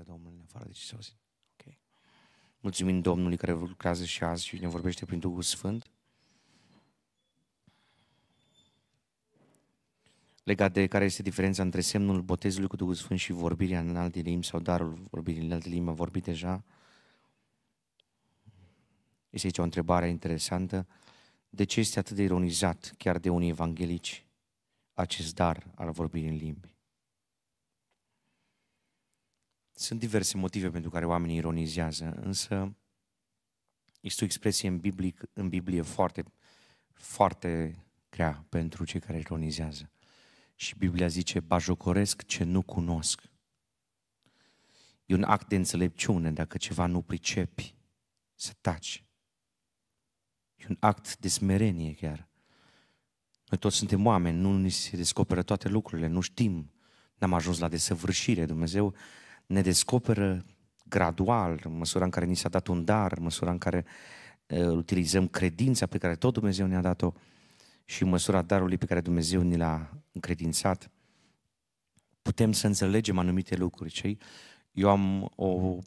înaintea Domnului, în afară de zis. Ok? Mulțumim Domnului care lucrează și azi și ne vorbește prin Duhul Sfânt. Legat de care este diferența între semnul botezului cu Duhul Sfânt și vorbirea în alte limbi sau darul vorbirii în alte limbi, am vorbit deja. Este aici o întrebare interesantă. De ce este atât de ironizat chiar de unii evanghelici acest dar al vorbirii în limbi? Sunt diverse motive pentru care oamenii ironizează, însă este o expresie în, biblic, în Biblie foarte, foarte grea pentru cei care ironizează. Și Biblia zice, bajocoresc ce nu cunosc. E un act de înțelepciune dacă ceva nu pricepi, să taci. E un act de smerenie chiar. Noi toți suntem oameni, nu ni se descoperă toate lucrurile, nu știm, n-am ajuns la desăvârșire. Dumnezeu ne descoperă gradual, în măsura în care ni s-a dat un dar, în măsura în care uh, utilizăm credința pe care tot Dumnezeu ne-a dat-o și în măsura darului pe care Dumnezeu ni l-a încredințat, putem să înțelegem anumite lucruri. Cei, eu am o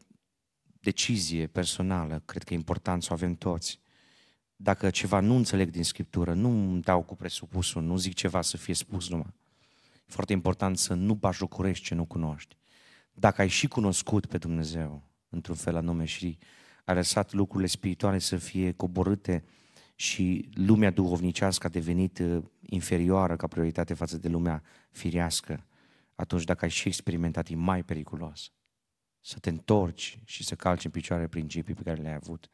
decizie personală, cred că e important să o avem toți. Dacă ceva nu înțeleg din Scriptură, nu îmi dau cu presupusul, nu zic ceva să fie spus numai. E foarte important să nu bajocorești ce nu cunoști dacă ai și cunoscut pe Dumnezeu, într-un fel anume, și ai lăsat lucrurile spirituale să fie coborâte și lumea duhovnicească a devenit uh, inferioară ca prioritate față de lumea firească, atunci dacă ai și experimentat, e mai periculos să te întorci și să calci în picioare principii pe care le-ai avut,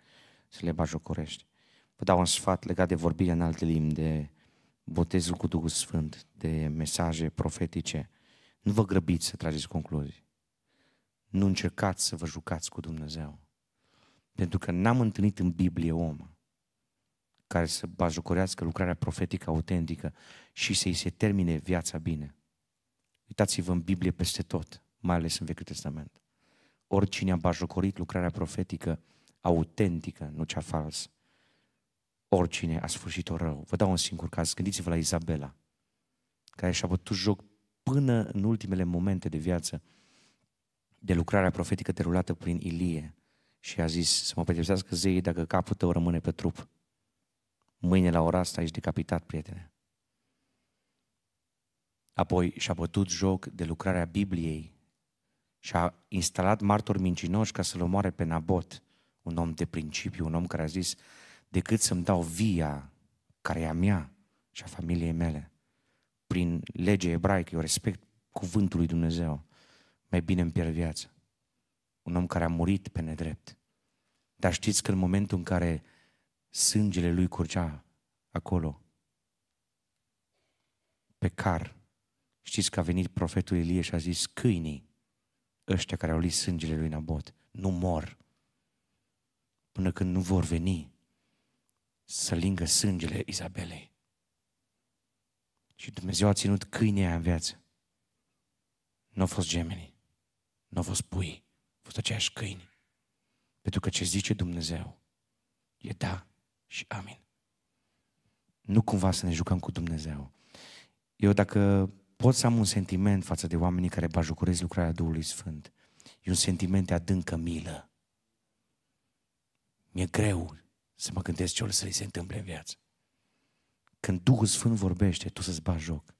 să le bajocorești. Vă dau un sfat legat de vorbirea în alte limbi, de botezul cu Duhul Sfânt, de mesaje profetice. Nu vă grăbiți să trageți concluzii nu încercați să vă jucați cu Dumnezeu. Pentru că n-am întâlnit în Biblie om care să bajocorească lucrarea profetică autentică și să-i se termine viața bine. Uitați-vă în Biblie peste tot, mai ales în Vechiul Testament. Oricine a bajocorit lucrarea profetică autentică, nu cea falsă, oricine a sfârșit-o rău. Vă dau un singur caz, gândiți-vă la Izabela, care și-a bătut joc până în ultimele momente de viață de lucrarea profetică derulată prin Ilie și a zis să mă pedepsească zeii dacă capul tău rămâne pe trup. Mâine la ora asta ești decapitat, prietene. Apoi și-a bătut joc de lucrarea Bibliei și a instalat martori mincinoși ca să-l omoare pe Nabot, un om de principiu, un om care a zis, decât să-mi dau via care e a mea și a familiei mele, prin lege ebraică, eu respect cuvântul lui Dumnezeu, mai bine îmi pierd viața. Un om care a murit pe nedrept. Dar știți că în momentul în care sângele lui curgea acolo, pe car, știți că a venit profetul Ilie și a zis, câinii, ăștia care au lis sângele lui Nabot, nu mor până când nu vor veni să lingă sângele Izabelei. Și Dumnezeu a ținut câinii în viață. Nu au fost gemenii nu au fost pui, au fost aceiași câini. Pentru că ce zice Dumnezeu e da și amin. Nu cumva să ne jucăm cu Dumnezeu. Eu dacă pot să am un sentiment față de oamenii care bajucurez lucrarea Duhului Sfânt, e un sentiment de adâncă milă. Mi-e greu să mă gândesc ce o să li se întâmple în viață. Când Duhul Sfânt vorbește, tu să-ți bagi joc.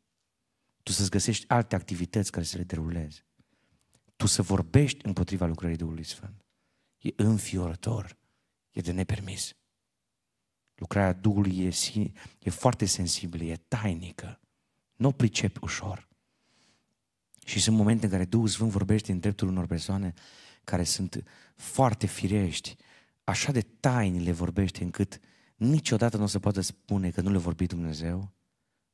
Tu să-ți găsești alte activități care să le derulezi tu să vorbești împotriva lucrării Duhului Sfânt. E înfiorător, e de nepermis. Lucrarea Duhului e, e foarte sensibilă, e tainică, nu o pricepi ușor. Și sunt momente în care Duhul Sfânt vorbește în dreptul unor persoane care sunt foarte firești, așa de taini le vorbește încât niciodată nu se poate spune că nu le vorbi Dumnezeu,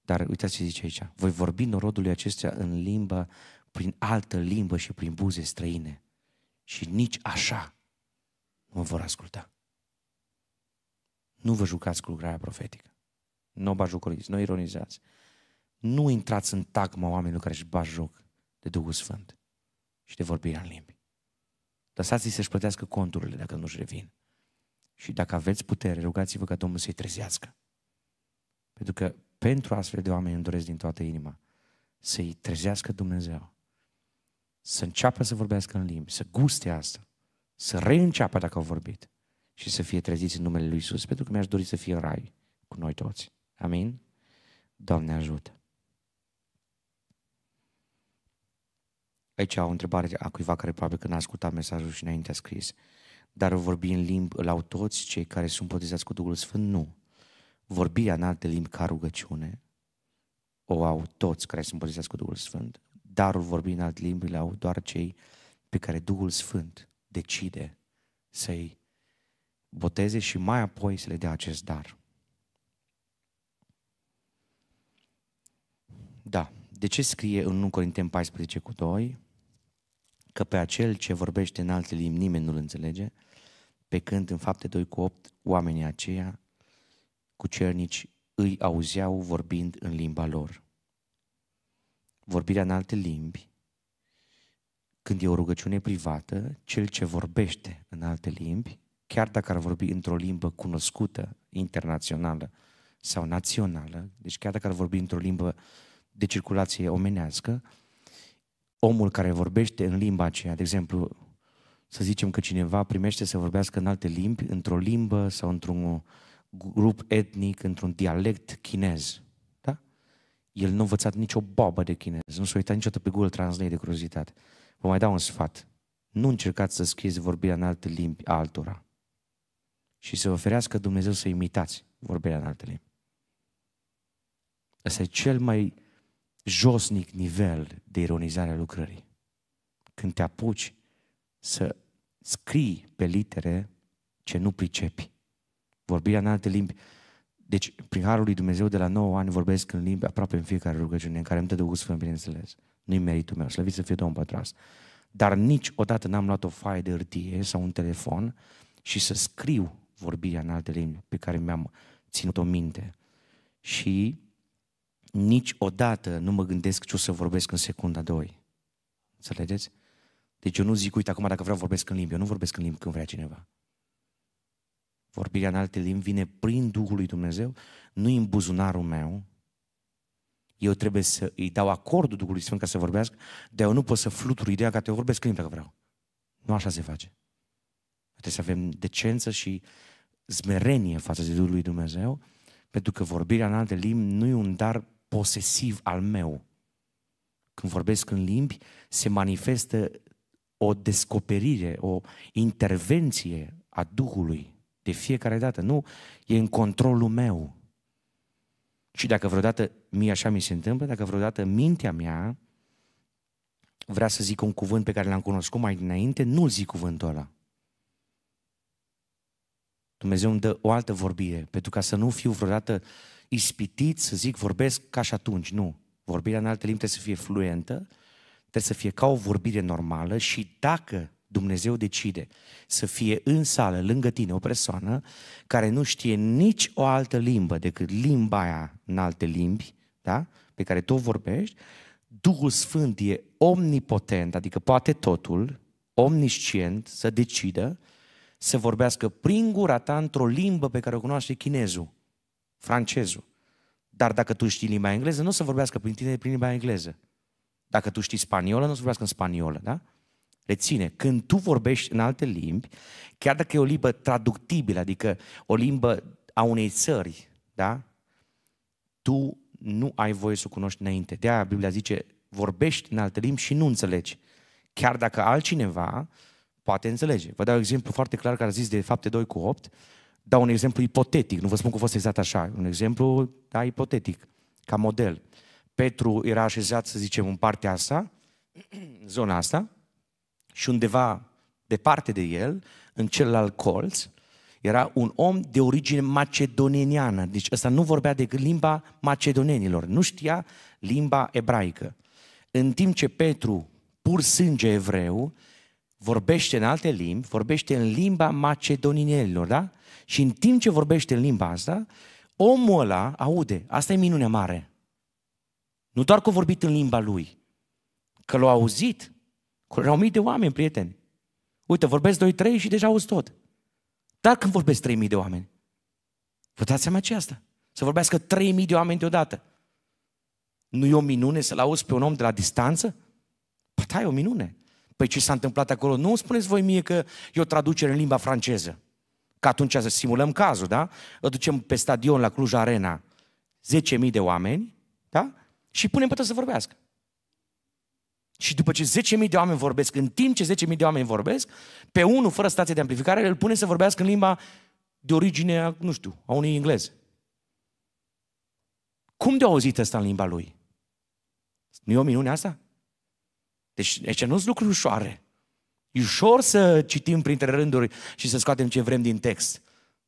dar uitați ce zice aici, voi vorbi norodului acestea în limba prin altă limbă și prin buze străine. Și nici așa nu mă vor asculta. Nu vă jucați cu lucrarea profetică. Nu o bajocoriți, nu ironizați. Nu intrați în tagma oamenilor care își bat joc de Duhul Sfânt și de vorbirea în limbi. Lăsați-i să-și plătească conturile dacă nu-și revin. Și dacă aveți putere, rugați-vă ca Domnul să-i trezească. Pentru că pentru astfel de oameni îmi doresc din toată inima să-i trezească Dumnezeu să înceapă să vorbească în limbi, să guste asta, să reînceapă dacă au vorbit și să fie treziți în numele Lui Isus, pentru că mi-aș dori să fie rai cu noi toți. Amin? Doamne ajută! Aici o întrebare a cuiva care probabil că n-a ascultat mesajul și înainte a scris. Dar vorbi în limbi la au toți cei care sunt botezați cu Duhul Sfânt? Nu. Vorbirea în alte limbi ca rugăciune o au toți care sunt botezați cu Duhul Sfânt darul vorbi în alt limbi le au doar cei pe care Duhul Sfânt decide să-i boteze și mai apoi să le dea acest dar. Da, de ce scrie în 1 Corinteni 14 cu 2 că pe acel ce vorbește în alte limbi nimeni nu-l înțelege, pe când în fapte 2 cu 8 oamenii aceia cu cernici îi auzeau vorbind în limba lor vorbirea în alte limbi, când e o rugăciune privată, cel ce vorbește în alte limbi, chiar dacă ar vorbi într-o limbă cunoscută, internațională sau națională, deci chiar dacă ar vorbi într-o limbă de circulație omenească, omul care vorbește în limba aceea, de exemplu, să zicem că cineva primește să vorbească în alte limbi, într-o limbă sau într-un grup etnic, într-un dialect chinez. El nu a învățat nicio babă de chinez, nu s-a uitat niciodată pe Google Translate de curiozitate. Vă mai dau un sfat. Nu încercați să scrieți vorbirea în alte limbi altora. Și să ferească Dumnezeu să imitați vorbirea în alte limbi. Ăsta e cel mai josnic nivel de ironizare a lucrării. Când te apuci să scrii pe litere ce nu pricepi. Vorbirea în alte limbi deci, prin Harul lui Dumnezeu, de la 9 ani vorbesc în limbi aproape în fiecare rugăciune în care îmi dă de gust, bineînțeles. Nu-i meritul meu, slăvit să fie Domnul pătras. Dar niciodată n-am luat o faie de hârtie sau un telefon și să scriu vorbirea în alte limbi pe care mi-am ținut-o minte. Și niciodată nu mă gândesc ce o să vorbesc în secunda 2. Înțelegeți? Deci eu nu zic, uite, acum dacă vreau vorbesc în limbi, eu nu vorbesc în limbi când vrea cineva vorbirea în alte limbi vine prin Duhul lui Dumnezeu, nu în buzunarul meu, eu trebuie să îi dau acordul Duhului Sfânt ca să vorbească, dar eu nu pot să flutur ideea că te vorbesc limba dacă vreau. Nu așa se face. Trebuie să avem decență și zmerenie față de Duhul lui Dumnezeu, pentru că vorbirea în alte limbi nu e un dar posesiv al meu. Când vorbesc în limbi, se manifestă o descoperire, o intervenție a Duhului de fiecare dată. Nu, e în controlul meu. Și dacă vreodată mie așa mi se întâmplă, dacă vreodată mintea mea vrea să zic un cuvânt pe care l-am cunoscut mai dinainte, nu zic cuvântul ăla. Dumnezeu îmi dă o altă vorbire, pentru ca să nu fiu vreodată ispitit să zic vorbesc ca și atunci. Nu. Vorbirea în alte limbi trebuie să fie fluentă, trebuie să fie ca o vorbire normală și dacă Dumnezeu decide să fie în sală, lângă tine, o persoană care nu știe nici o altă limbă decât limba aia în alte limbi, da? pe care tu vorbești, Duhul Sfânt e omnipotent, adică poate totul, omniscient, să decidă să vorbească prin gura ta într-o limbă pe care o cunoaște chinezul, francezul. Dar dacă tu știi limba engleză, nu o să vorbească prin tine prin limba engleză. Dacă tu știi spaniolă, nu o să vorbească în spaniolă, da? Reține, când tu vorbești în alte limbi, chiar dacă e o limbă traductibilă, adică o limbă a unei țări, da? tu nu ai voie să o cunoști înainte. De-aia Biblia zice, vorbești în alte limbi și nu înțelegi. Chiar dacă altcineva poate înțelege. Vă dau un exemplu foarte clar care a zis de fapte 2 cu 8. Dau un exemplu ipotetic, nu vă spun că a fost exact așa, un exemplu da, ipotetic, ca model. Petru era așezat, să zicem, în partea asta, zona asta, și undeva departe de el, în celălalt colț, era un om de origine macedoneniană. Deci ăsta nu vorbea de limba macedonenilor, nu știa limba ebraică. În timp ce Petru, pur sânge evreu, vorbește în alte limbi, vorbește în limba macedonienilor, da? Și în timp ce vorbește în limba asta, omul ăla aude, asta e minunea mare. Nu doar că a vorbit în limba lui, că l-a auzit, erau mii de oameni, prieteni. Uite, vorbesc 2, 3 și deja auzi tot. Dar când vorbesc 3.000 de oameni, vă dați seama ce asta? Să vorbească 3.000 de oameni deodată. Nu e o minune să-l auzi pe un om de la distanță? Păi da, e o minune. Păi ce s-a întâmplat acolo? Nu spuneți voi mie că e o traducere în limba franceză. Că atunci să simulăm cazul, da? Îl ducem pe stadion la Cluj Arena 10.000 de oameni, da? Și punem pe să vorbească. Și după ce 10.000 de oameni vorbesc, în timp ce 10.000 de oameni vorbesc, pe unul fără stație de amplificare îl pune să vorbească în limba de origine, nu știu, a unui englez. Cum de auzit asta în limba lui? Nu e o minune asta? Deci, deci nu sunt lucruri ușoare. E ușor să citim printre rânduri și să scoatem ce vrem din text.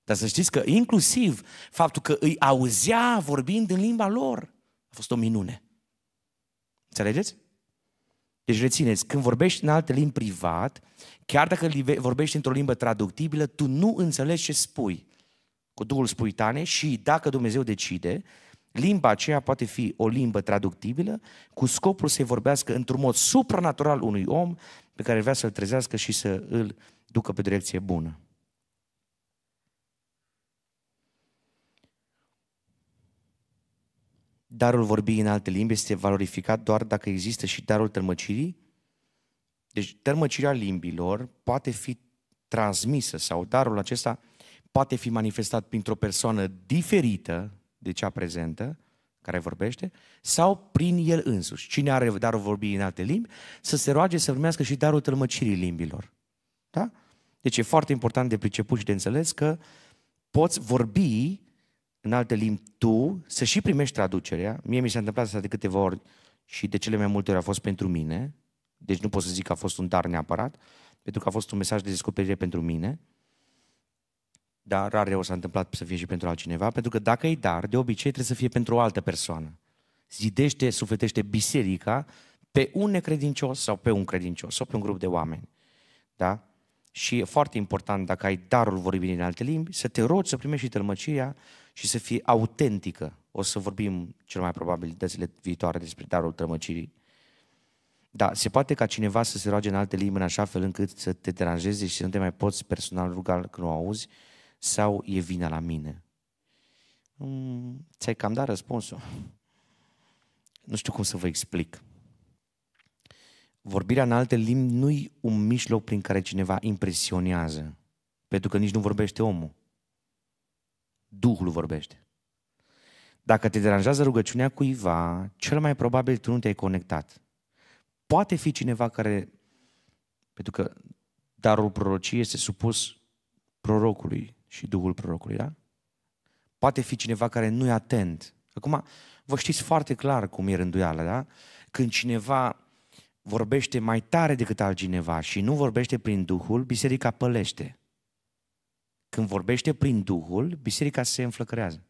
Dar să știți că inclusiv faptul că îi auzea vorbind în limba lor a fost o minune. Înțelegeți? Deci rețineți, când vorbești în alte limbi privat, chiar dacă vorbești într-o limbă traductibilă, tu nu înțelegi ce spui cu Duhul Spuitane și dacă Dumnezeu decide, limba aceea poate fi o limbă traductibilă cu scopul să-i vorbească într-un mod supranatural unui om pe care vrea să-l trezească și să îl ducă pe direcție bună. darul vorbii în alte limbi este valorificat doar dacă există și darul tălmăcirii? Deci tălmăcirea limbilor poate fi transmisă sau darul acesta poate fi manifestat printr-o persoană diferită de cea prezentă, care vorbește, sau prin el însuși. Cine are darul vorbii în alte limbi, să se roage să primească și darul tălmăcirii limbilor. Da? Deci e foarte important de priceput și de înțeles că poți vorbi în alte limbi tu, să și primești traducerea. Mie mi s-a întâmplat asta de câteva ori și de cele mai multe ori a fost pentru mine, deci nu pot să zic că a fost un dar neapărat, pentru că a fost un mesaj de descoperire pentru mine, dar rar o s-a întâmplat să fie și pentru altcineva, pentru că dacă e dar, de obicei trebuie să fie pentru o altă persoană. Zidește, sufletește biserica pe un necredincios sau pe un credincios sau pe un grup de oameni. Da? Și e foarte important, dacă ai darul vorbirii în alte limbi, să te rogi să primești și tălmăcirea, și să fie autentică. O să vorbim cel mai probabil dățile viitoare despre darul trămăcirii. Da, se poate ca cineva să se roage în alte limbi în așa fel încât să te deranjeze și să nu te mai poți personal ruga când o auzi? Sau e vina la mine? Mm, ți-ai cam dat răspunsul. Nu știu cum să vă explic. Vorbirea în alte limbi nu-i un mijloc prin care cineva impresionează, pentru că nici nu vorbește omul. Duhul vorbește. Dacă te deranjează rugăciunea cuiva, cel mai probabil tu nu te-ai conectat. Poate fi cineva care, pentru că darul prorociei este supus prorocului și Duhul prorocului, da? Poate fi cineva care nu e atent. Acum, vă știți foarte clar cum e rânduiala, da? Când cineva vorbește mai tare decât altcineva și nu vorbește prin Duhul, biserica pălește. Când vorbește prin Duhul, biserica se înflăcărează.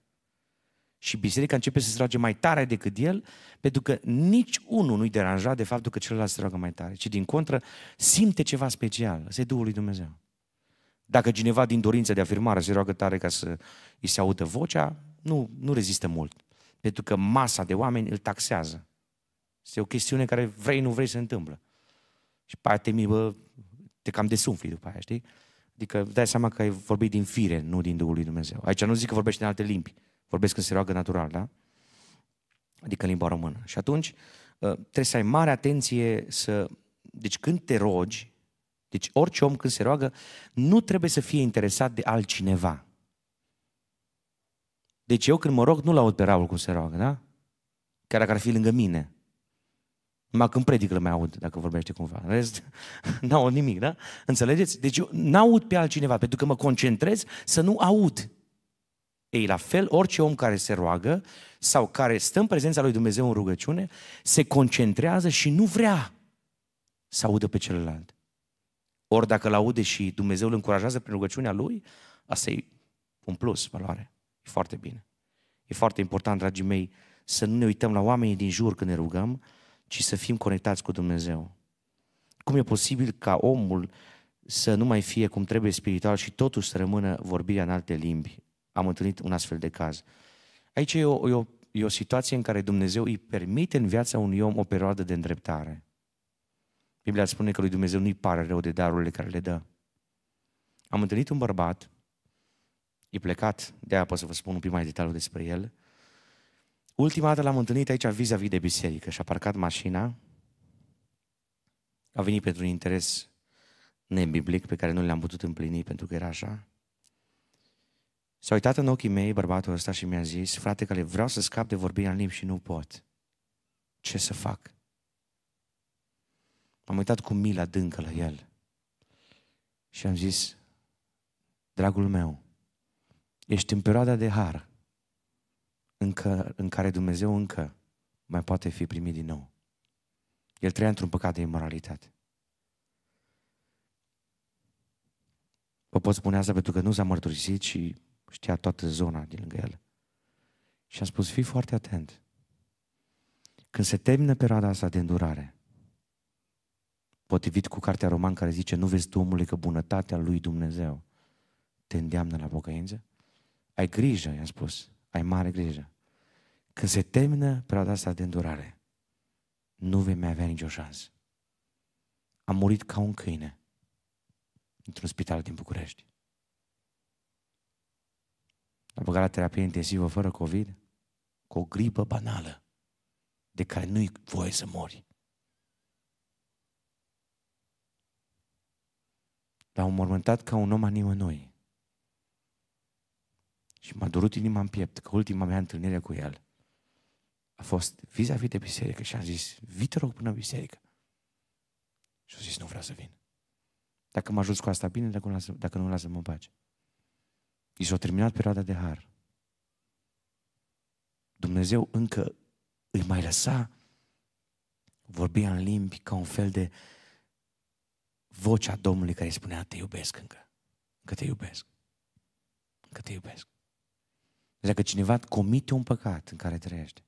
Și biserica începe să se roage mai tare decât el, pentru că nici unul nu-i deranja de faptul că celălalt se roagă mai tare, ci din contră simte ceva special, se Duhul lui Dumnezeu. Dacă cineva din dorință de afirmare se roagă tare ca să îi se audă vocea, nu, nu rezistă mult, pentru că masa de oameni îl taxează. Este o chestiune care vrei, nu vrei, se întâmplă. Și pe aia te, mi, bă, te cam desumfli după aia, știi? Adică dai seama că ai vorbit din fire, nu din Duhul lui Dumnezeu. Aici nu zic că vorbești în alte limbi, vorbesc când se roagă natural, da? Adică în limba română. Și atunci ă, trebuie să ai mare atenție să... Deci când te rogi, deci orice om când se roagă, nu trebuie să fie interesat de altcineva. Deci eu când mă rog, nu-l aud pe Raul cum se roagă, da? Chiar dacă ar fi lângă mine. Numai când predică mai aud, dacă vorbește cumva. În rest, n au nimic, da? Înțelegeți? Deci eu n-aud pe altcineva, pentru că mă concentrez să nu aud. Ei, la fel, orice om care se roagă sau care stă în prezența lui Dumnezeu în rugăciune, se concentrează și nu vrea să audă pe celălalt. Ori dacă îl aude și Dumnezeu îl încurajează prin rugăciunea lui, asta e un plus, valoare. E foarte bine. E foarte important, dragii mei, să nu ne uităm la oamenii din jur când ne rugăm, ci să fim conectați cu Dumnezeu. Cum e posibil ca omul să nu mai fie cum trebuie spiritual și totuși să rămână vorbirea în alte limbi? Am întâlnit un astfel de caz. Aici e o, e o, e o situație în care Dumnezeu îi permite în viața unui om o perioadă de îndreptare. Biblia spune că lui Dumnezeu nu-i pare rău de darurile care le dă. Am întâlnit un bărbat, e plecat, de aia pot să vă spun un pic mai detaliu despre el, Ultima dată l-am întâlnit aici vis-a-vis de biserică și a parcat mașina. A venit pentru un interes nebiblic pe care nu l-am putut împlini pentru că era așa. S-a uitat în ochii mei bărbatul ăsta și mi-a zis, frate, că le vreau să scap de vorbirea în limbi și nu pot. Ce să fac? M-am uitat cu mila dâncă la el și am zis, dragul meu, ești în perioada de har încă, în care Dumnezeu încă mai poate fi primit din nou. El trăia într-un păcat de imoralitate. Vă pot spune asta pentru că nu s-a mărturisit și știa toată zona din lângă el. Și am spus, fii foarte atent. Când se termină perioada asta de îndurare, potrivit cu cartea roman care zice, nu vezi tu omule că bunătatea lui Dumnezeu te îndeamnă la pocăință? Ai grijă, i-am spus, ai mare grijă. Când se termină perioada asta de îndurare, nu vei mai avea nicio șansă. A murit ca un câine într-un spital din București. A băgat la terapie intensivă fără COVID cu o gripă banală de care nu-i voie să mori. L-au mormântat ca un om a nimănui. Și m-a durut inima în piept că ultima mea întâlnire cu el a fost vis-a-vis de biserică și am zis, vii te rog până biserică. Și a zis, nu vreau să vin. Dacă mă ajut cu asta, bine, dacă nu, lasă, dacă nu lasă-mă în pace. I s-a terminat perioada de har. Dumnezeu încă îi mai lăsa vorbea în limbi ca un fel de vocea Domnului care îi spunea te iubesc încă, încă te iubesc, încă te iubesc. Dacă cineva comite un păcat în care trăiește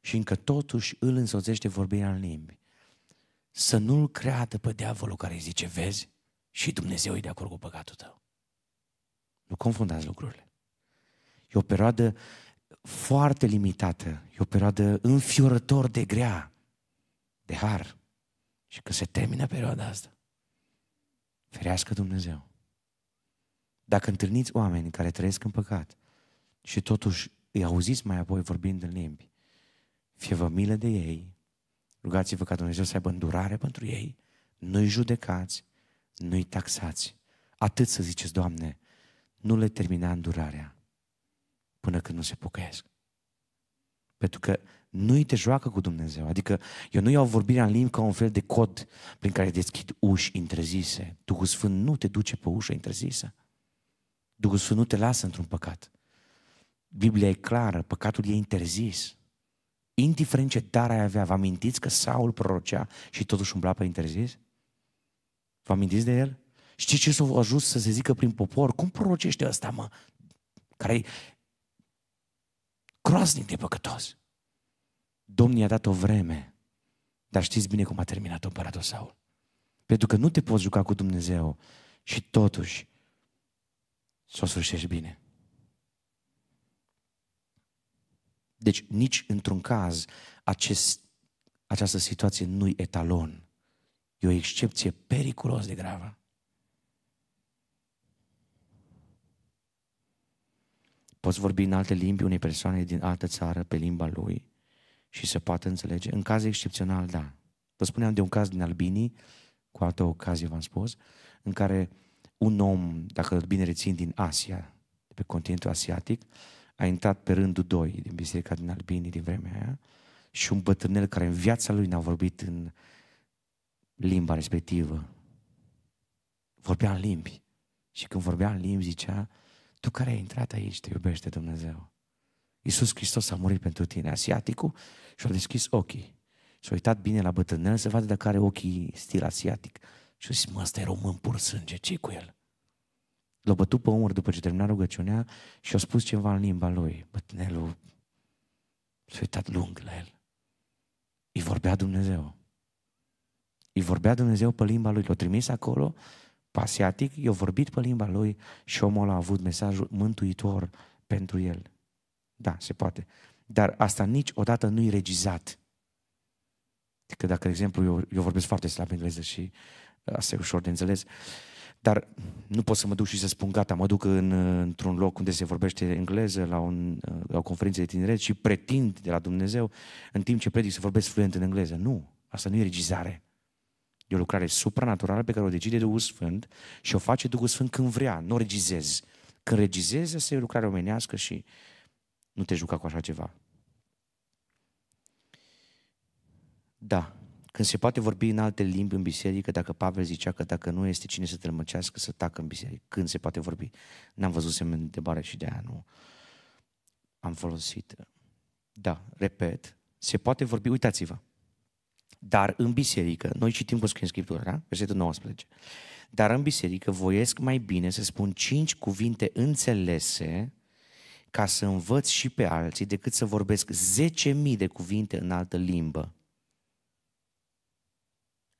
și încă totuși îl însoțește vorbirea în limbi, să nu-l creadă pe diavolul care îi zice, vezi, și Dumnezeu e de acord cu păcatul tău. Nu confundați lucrurile. E o perioadă foarte limitată, e o perioadă înfiorător de grea, de har. Și că se termină perioada asta. Ferească Dumnezeu. Dacă întâlniți oameni care trăiesc în păcat, și totuși îi auziți mai apoi vorbind în limbi. Fie vă milă de ei, rugați-vă ca Dumnezeu să aibă îndurare pentru ei, nu-i judecați, nu-i taxați. Atât să ziceți, Doamne, nu le termina îndurarea până când nu se pocăiesc. Pentru că nu-i te joacă cu Dumnezeu. Adică eu nu iau vorbirea în limbi ca un fel de cod prin care deschid uși interzise. Duhul Sfânt nu te duce pe ușă interzisă. Duhul Sfânt nu te lasă într-un păcat. Biblia e clară, păcatul e interzis. Indiferent ce dar ai avea, vă amintiți că Saul prorocea și totuși umbla pe interzis? Vă amintiți de el? Știți ce s-a ajuns să se zică prin popor? Cum prorocește ăsta, mă? care e groaznic de păcătos. Domnul i-a dat o vreme, dar știți bine cum a terminat împăratul Saul. Pentru că nu te poți juca cu Dumnezeu și totuși s o sfârșești bine. Deci nici într-un caz acest, această situație nu-i etalon. E o excepție periculos de gravă. Poți vorbi în alte limbi unei persoane din altă țară pe limba lui și se poate înțelege? În caz excepțional, da. Vă spuneam de un caz din Albinii, cu altă ocazie v-am spus, în care un om, dacă bine rețin, din Asia, de pe continentul asiatic, a intrat pe rândul doi din biserica din Albini din vremea aia și un bătrânel care în viața lui n-a vorbit în limba respectivă. Vorbea în limbi. Și când vorbea în limbi zicea, tu care ai intrat aici te iubește Dumnezeu. Iisus Hristos a murit pentru tine. Asiaticul și-a deschis ochii. S-a uitat bine la bătrânel să vadă dacă are ochii stil asiatic. Și a zis, mă, ăsta e român pur sânge, ce cu el? L-a bătut pe umăr după ce termina rugăciunea și a spus ceva în limba lui. Bătânelul s-a uitat lung la el. Îi vorbea Dumnezeu. Îi vorbea Dumnezeu pe limba lui. L-a trimis acolo, pasiatic. i-a vorbit pe limba lui și omul a avut mesajul mântuitor pentru el. Da, se poate. Dar asta niciodată nu-i regizat. Că dacă, de exemplu, eu, eu vorbesc foarte slab engleză și uh, asta e ușor de înțeles. Uh, dar nu pot să mă duc și să spun, gata, mă duc în, într-un loc unde se vorbește engleză, la, un, la o conferință de tineret și pretind de la Dumnezeu, în timp ce predic să vorbesc fluent în engleză. Nu, asta nu e regizare. E o lucrare supranaturală pe care o decide Duhul Sfânt și o face Duhul Sfânt când vrea, nu o regizez. Când regizez, asta e o lucrare omenească și nu te juca cu așa ceva. Da, când se poate vorbi în alte limbi în biserică, dacă Pavel zicea că dacă nu este cine să tălmăcească, să tacă în biserică, când se poate vorbi? N-am văzut semne de întrebare și de aia nu am folosit. Da, repet, se poate vorbi, uitați-vă, dar în biserică, noi citim cu scrie în Scriptură, da? versetul 19, dar în biserică voiesc mai bine să spun cinci cuvinte înțelese ca să învăț și pe alții decât să vorbesc 10.000 de cuvinte în altă limbă.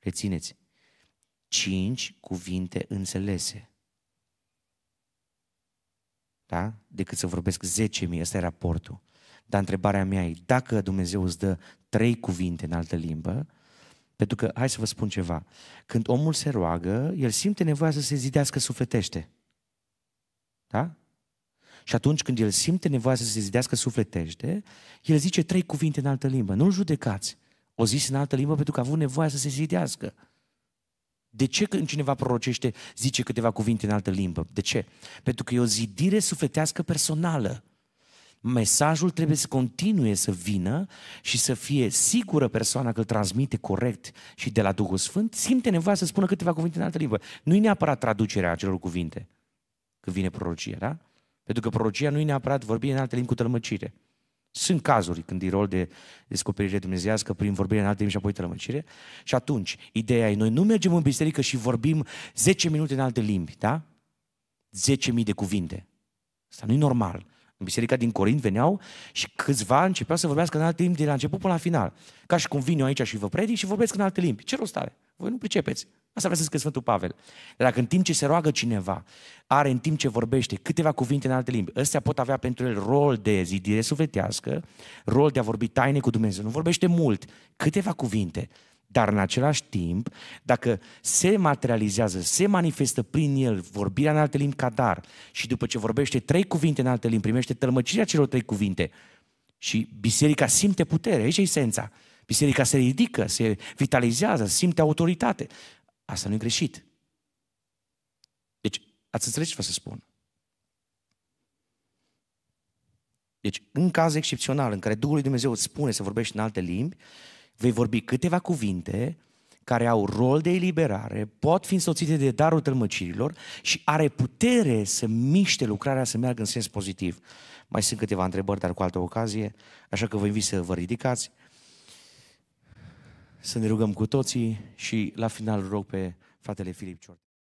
Rețineți, cinci cuvinte înțelese. Da? Decât să vorbesc 10.000, ăsta e raportul. Dar întrebarea mea e, dacă Dumnezeu îți dă trei cuvinte în altă limbă, pentru că, hai să vă spun ceva, când omul se roagă, el simte nevoia să se zidească sufletește. Da? Și atunci când el simte nevoia să se zidească sufletește, el zice trei cuvinte în altă limbă. Nu-l judecați. O zis în altă limbă pentru că a avut nevoie să se zidească. De ce când cineva prorocește, zice câteva cuvinte în altă limbă? De ce? Pentru că e o zidire sufletească personală. Mesajul trebuie să continue să vină și să fie sigură persoana că îl transmite corect și de la Duhul Sfânt, simte nevoia să spună câteva cuvinte în altă limbă. Nu e neapărat traducerea acelor cuvinte, când vine prorocia, da? Pentru că prorocia nu e neapărat vorbire în altă limbă cu tălmăcire. Sunt cazuri când e rol de descoperire dumnezească prin vorbire în alte limbi și apoi tălămăcire. Și atunci, ideea e, noi nu mergem în biserică și vorbim 10 minute în alte limbi, da? 10.000 de cuvinte. Asta nu e normal. În biserica din Corint veneau și câțiva începeau să vorbească în alte limbi de la început până la final. Ca și cum vin eu aici și vă predic și vorbesc în alte limbi. Ce rost are? Voi nu pricepeți. Asta vrea să scrie Sfântul Pavel. Dacă în timp ce se roagă cineva, are în timp ce vorbește câteva cuvinte în alte limbi, ăstea pot avea pentru el rol de zidire sufletească, rol de a vorbi taine cu Dumnezeu. Nu vorbește mult, câteva cuvinte, dar în același timp, dacă se materializează, se manifestă prin el vorbirea în alte limbi ca dar și după ce vorbește trei cuvinte în alte limbi, primește tălmăcirea celor trei cuvinte și biserica simte putere, aici e esența. Biserica se ridică, se vitalizează, simte autoritate. Asta nu e greșit. Deci, ați înțeles ce vă să spun. Deci, în caz excepțional în care Duhul lui Dumnezeu îți spune să vorbești în alte limbi, vei vorbi câteva cuvinte care au rol de eliberare, pot fi însoțite de darul tălmăcirilor și are putere să miște lucrarea să meargă în sens pozitiv. Mai sunt câteva întrebări, dar cu altă ocazie, așa că vă invit să vă ridicați să ne rugăm cu toții și la final rog pe fratele Filip Ciortan.